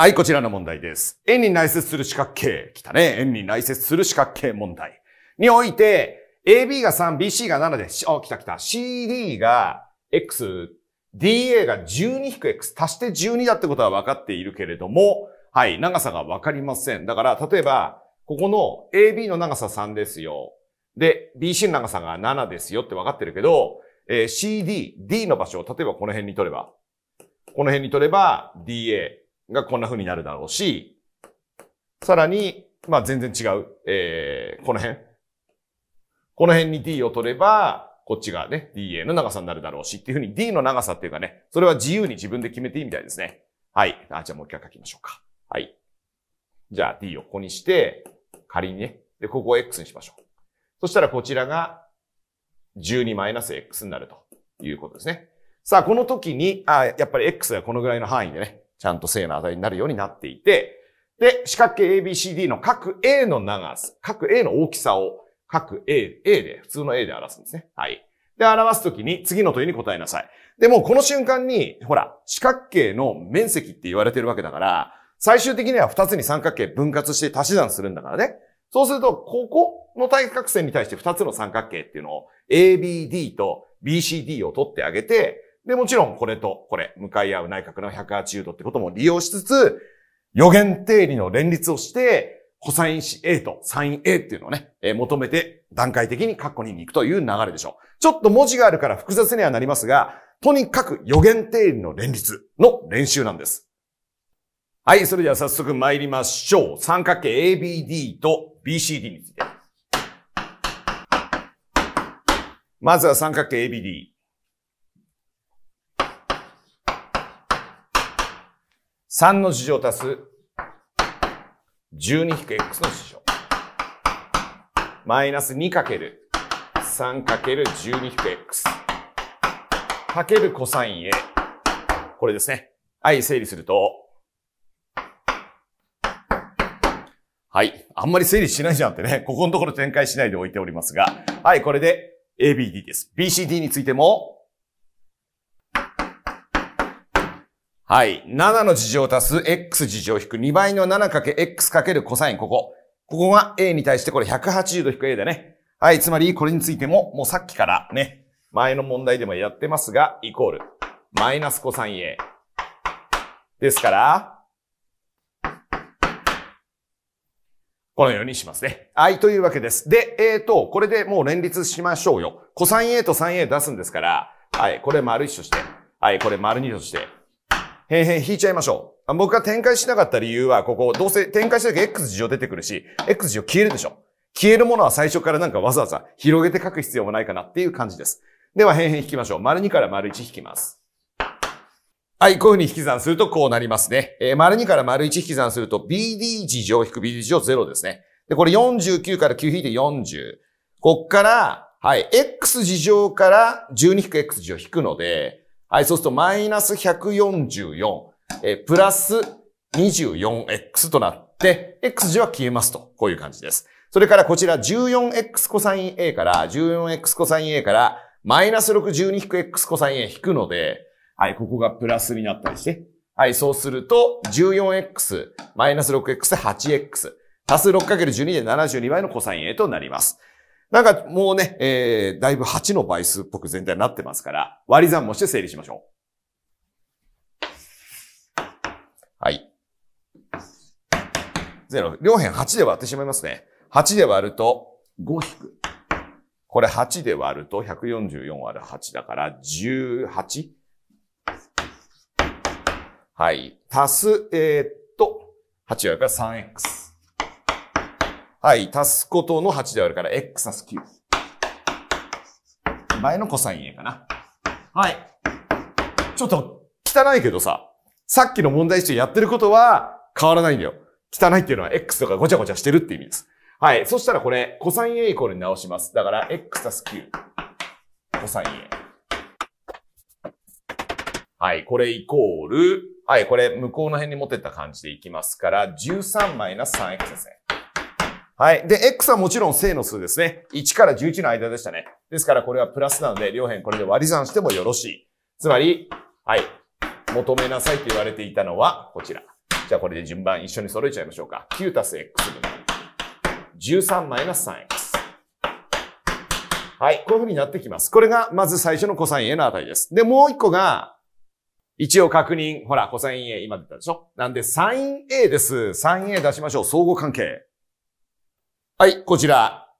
はい、こちらの問題です。円に内接する四角形。来たね。円に内接する四角形問題。において、AB が3、BC が7で、あ、来た来た。CD が X、DA が 12-X 足して12だってことは分かっているけれども、はい、長さが分かりません。だから、例えば、ここの AB の長さ3ですよ。で、BC の長さが7ですよって分かってるけど、えー、CD、D の場所を例えばこの辺に取れば、この辺に取れば DA、がこんな風になるだろうし、さらに、まあ、全然違う、えー、この辺。この辺に d を取れば、こっちがね、da の長さになるだろうし、っていう風に d の長さっていうかね、それは自由に自分で決めていいみたいですね。はい。あ、じゃあもう一回書きましょうか。はい。じゃあ d をここにして、仮にね、で、ここを x にしましょう。そしたらこちらが 12-x になるということですね。さあ、この時に、あ、やっぱり x がこのぐらいの範囲でね、ちゃんと正の値になるようになっていて、で、四角形 ABCD の各 A の長さ、各 A の大きさを各 A、A で、普通の A で表すんですね。はい。で、表すときに次の問いに答えなさい。で、もこの瞬間に、ほら、四角形の面積って言われてるわけだから、最終的には二つに三角形分割して足し算するんだからね。そうすると、ここの対角線に対して二つの三角形っていうのを ABD と BCD を取ってあげて、で、もちろんこれとこれ、向かい合う内閣の180度ってことも利用しつつ、予言定理の連立をして、コサイン子 A とサイン A っていうのをね、えー、求めて段階的に括弧に行くという流れでしょう。ちょっと文字があるから複雑にはなりますが、とにかく予言定理の連立の練習なんです。はい、それでは早速参りましょう。三角形 ABD と BCD について。まずは三角形 ABD。3の事乗足す 12-x の事乗。マイナス 2×3×12-x かけるコサイン A。これですね。はい、整理すると。はい。あんまり整理しないじゃんってね、ここのところ展開しないで置いておりますが。はい、これで ABD です。BCD についてもはい。7の事乗足す x 事乗引く2倍の 7×x× コサイン、ここ。ここが a に対してこれ180度引く a だね。はい。つまり、これについても、もうさっきからね、前の問題でもやってますが、イコール、マイナスコサイン a。ですから、このようにしますね。はい、というわけです。で、えーと、これでもう連立しましょうよ。コサイン A とサイン A 出すんですから、はい、これ丸1として、はい、これ丸2として、変変引いちゃいましょう。僕が展開しなかった理由は、ここ、どうせ展開した時 X 字情出てくるし、X 字情消えるでしょ。消えるものは最初からなんかわざわざ広げて書く必要もないかなっていう感じです。では、変変引きましょう。丸2から丸1引きます。はい、こういうふうに引き算するとこうなりますね。えー、丸2から丸1引き算すると BD 字乗引く BD 字情0ですね。で、これ49から9引いて40。こっから、はい、X 字乗から12引く X 字を引くので、はい、そうするとマイナス144、えプラス 24x となって、x 字は消えますと。こういう感じです。それからこちら 14x コサイン a から、14x コサイン a から、マイナス6 12 x コサイン a 引くので、はい、ここがプラスになったりして。はい、そうすると、14x、マイナス 6x、8x、足す 6×12 で72倍のコサイン a となります。なんかもうね、えー、だいぶ8の倍数っぽく全体になってますから、割り算もして整理しましょう。はい。0。両辺8で割ってしまいますね。8で割ると5引く。これ8で割ると144割る8だから18。はい。足す、えー、っと、8割から 3x。はい、足すことの8で割るから、x 足す9。前のコサイン A かな。はい。ちょっと汚いけどさ、さっきの問題集やってることは変わらないんだよ。汚いっていうのは x とかごちゃごちゃしてるって意味です。はい。そしたらこれ、コサイン A イコールに直します。だから、x 足す9。コサイン A。はい。これイコール、はい。これ、向こうの辺に持ってった感じでいきますから、13マイナス 3x ですね。はい。で、x はもちろん正の数ですね。1から11の間でしたね。ですからこれはプラスなので、両辺これで割り算してもよろしい。つまり、はい。求めなさいと言われていたのは、こちら。じゃあこれで順番一緒に揃えちゃいましょうか。9たす x 分。13マイナス 3x。はい。こういう風になってきます。これが、まず最初の cosA の値です。で、もう一個が、一応確認。ほら、cosA 今出たでしょなんで、sin A です。sin A 出しましょう。相互関係。はい、こちら。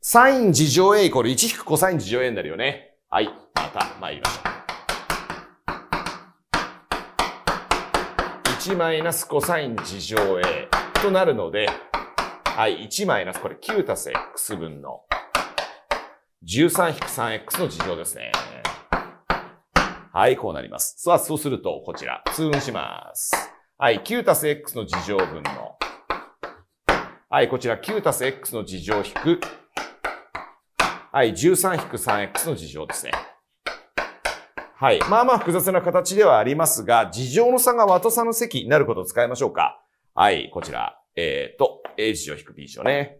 サイン事乗 A イコール1引くコサイン事乗 A になるよね。はい、また参りましょう。1マイナスコサイン事乗 A となるので、はい、1マイナス、これ9足す X 分の13引く 3X の事乗ですね。はい、こうなります。さあ、そうすると、こちら、通分します。はい、9足す X の事乗分のはい、こちら9たす x の事乗引く、はい、13引く 3x の事乗ですね。はい。まあまあ複雑な形ではありますが、事乗の差が和と差の積になることを使いましょうか。はい、こちら。えっ、ー、と、A 事乗引く B 事乗ね。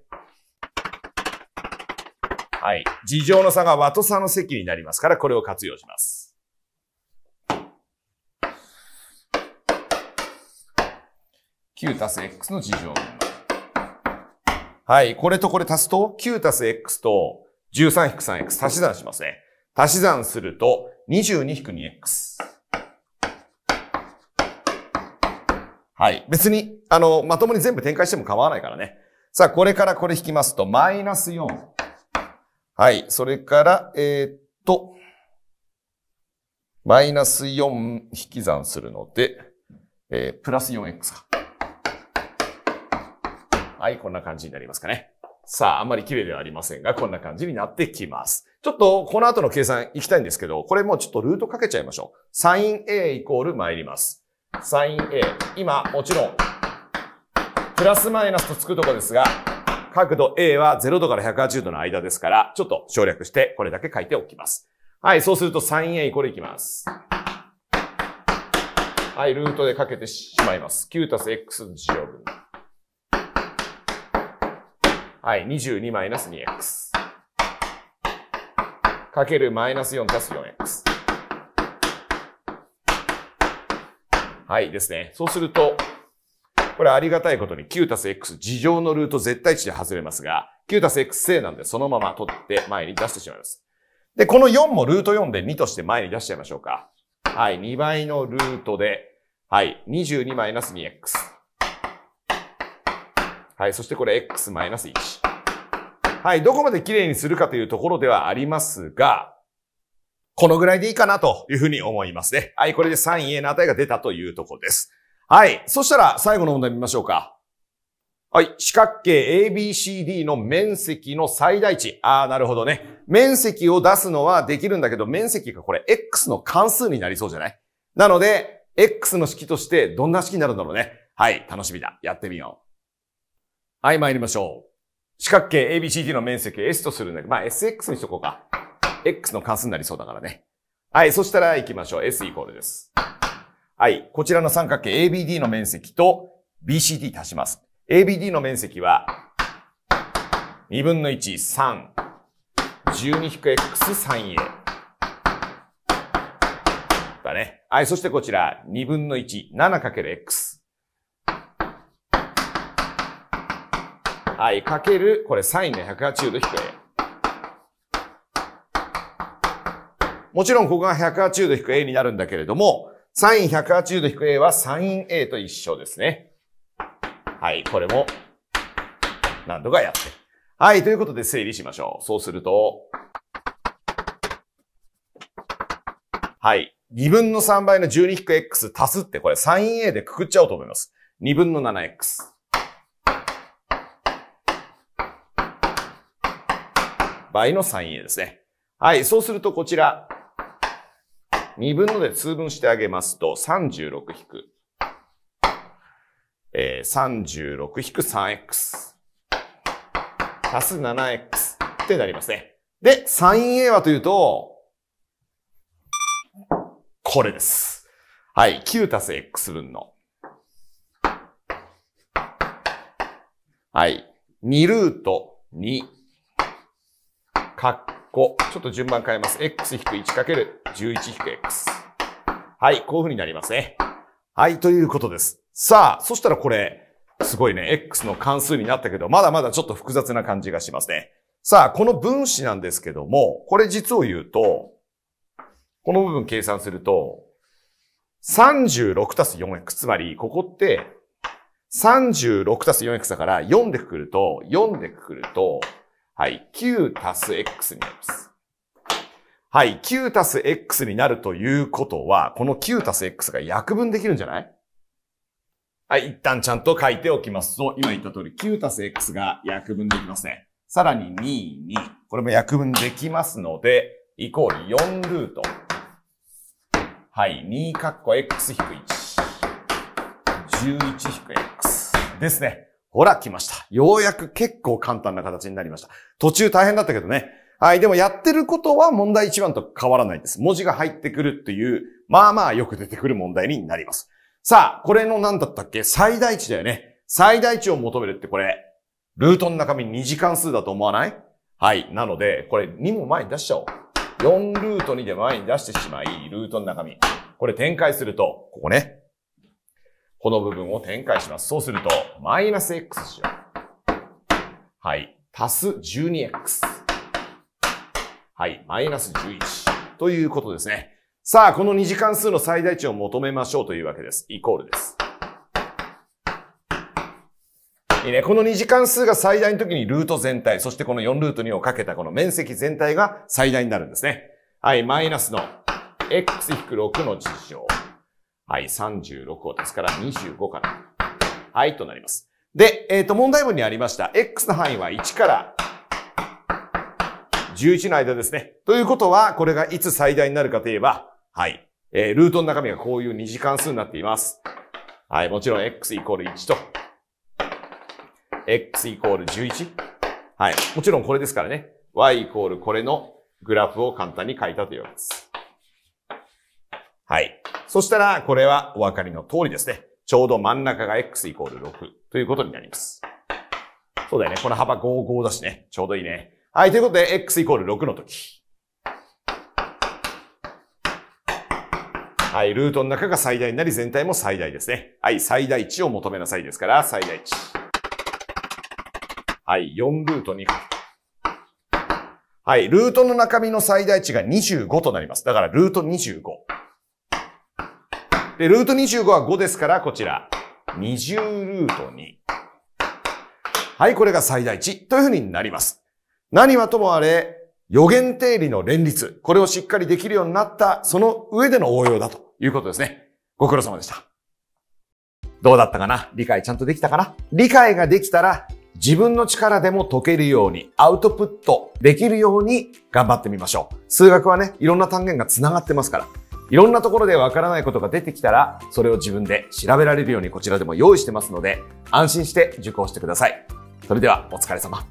はい。事情の差が和と差の積になりますから、これを活用します。9たす x の事情を見ます。はい。これとこれ足すと、9足す x と 13-3x 足し算しますね。足し算すると、22-2x。はい。別に、あの、まともに全部展開しても構わないからね。さあ、これからこれ引きますと、マイナス4。はい。それから、えー、っと、マイナス4引き算するので、えー、プラス 4x か。はい、こんな感じになりますかね。さあ、あんまり綺麗ではありませんが、こんな感じになってきます。ちょっと、この後の計算行きたいんですけど、これもうちょっとルートかけちゃいましょう。sin A イコール参ります。sin A。今、もちろん、プラスマイナスとつくとこですが、角度 A は0度から180度の間ですから、ちょっと省略してこれだけ書いておきます。はい、そうすると sin A イコールいきます。はい、ルートでかけてしまいます。9たす X の使分。はい、22マイナス 2x。かけるマイナス4足す 4x。はいですね。そうすると、これありがたいことに9たす x 事乗のルート絶対値で外れますが、9たす x 正なんでそのまま取って前に出してしまいます。で、この4もルート4で2として前に出しちゃいましょうか。はい、2倍のルートで、はい、22マイナス 2x。はい。そしてこれ x-1。はい。どこまで綺麗にするかというところではありますが、このぐらいでいいかなというふうに思いますね。はい。これで 3A の値が出たというところです。はい。そしたら最後の問題見ましょうか。はい。四角形 ABCD の面積の最大値。ああ、なるほどね。面積を出すのはできるんだけど、面積がこれ X の関数になりそうじゃないなので、X の式としてどんな式になるんだろうね。はい。楽しみだ。やってみよう。はい、参りましょう。四角形 ABCD の面積 S とするんだけど、まあ SX にしとこうか。X の関数になりそうだからね。はい、そしたら行きましょう。S イコールです。はい、こちらの三角形 ABD の面積と BCD 足します。ABD の面積は、2分の1、3、12-x3a。だね。はい、そしてこちら、2分の1、7×x。はい、かける、これサインの180度低い。もちろんここが180度引く A になるんだけれども、サイン180度引く A はサイン A と一緒ですね。はい、これも何度かやって。はい、ということで整理しましょう。そうすると、はい、2分の3倍の 12-x 足すってこれサイン A でくくっちゃおうと思います。2分の 7x。倍の s a ですね。はい。そうするとこちら、2分ので通分してあげますと、36引く、えー、36引く 3x 足す 7x ってなりますね。で、3a はというと、これです。はい。9足す x 分の。はい。2ルート2括弧、ちょっと順番変えます。x-1×11-x。はい、こういう風になりますね。はい、ということです。さあ、そしたらこれ、すごいね、x の関数になったけど、まだまだちょっと複雑な感じがしますね。さあ、この分子なんですけども、これ実を言うと、この部分計算すると、36たす 4x、つまり、ここって、36たす 4x だから、4でくくると、4でくくると、はい、9たす x になります。はい、9たす x になるということは、この9たす x が約分できるんじゃないはい、一旦ちゃんと書いておきますと、今言った通り9たす x が約分できますね。さらに2、2。これも約分できますので、イコール4ルート。はい、2カッコ x-1。11-x ですね。ほら、来ました。ようやく結構簡単な形になりました。途中大変だったけどね。はい、でもやってることは問題一番と変わらないです。文字が入ってくるっていう、まあまあよく出てくる問題になります。さあ、これの何だったっけ最大値だよね。最大値を求めるってこれ、ルートの中身2次関数だと思わないはい。なので、これ2も前に出しちゃおう。4ルート2で前に出してしまい、ルートの中身。これ展開すると、ここね。この部分を展開します。そうすると、マイナス x う。はい。足す 12x。はい。マイナス11。ということですね。さあ、この二次関数の最大値を求めましょうというわけです。イコールです。いいね。この二次関数が最大の時にルート全体、そしてこの4ルート2をかけたこの面積全体が最大になるんですね。はい。マイナスの x-6 の事乗。はい、36をですから25から。はい、となります。で、えっ、ー、と、問題文にありました。x の範囲は1から11の間ですね。ということは、これがいつ最大になるかといえば、はい、えー、ルートの中身がこういう二次関数になっています。はい、もちろん x イコール1と、x イコール11。はい、もちろんこれですからね。y イコールこれのグラフを簡単に書いたというわけです。はい。そしたら、これはお分かりの通りですね。ちょうど真ん中が x イコール6ということになります。そうだよね。この幅5、5だしね。ちょうどいいね。はい。ということで、x イコール6の時。はい。ルートの中が最大になり、全体も最大ですね。はい。最大値を求めなさいですから、最大値。はい。4ルート2はい。ルートの中身の最大値が25となります。だから、ルート25。で、ルート25は5ですから、こちら。20ルート2。はい、これが最大値というふうになります。何はともあれ、予言定理の連立。これをしっかりできるようになった、その上での応用だということですね。ご苦労様でした。どうだったかな理解ちゃんとできたかな理解ができたら、自分の力でも解けるように、アウトプットできるように頑張ってみましょう。数学はね、いろんな単元が繋がってますから。いろんなところでわからないことが出てきたら、それを自分で調べられるようにこちらでも用意してますので、安心して受講してください。それではお疲れ様。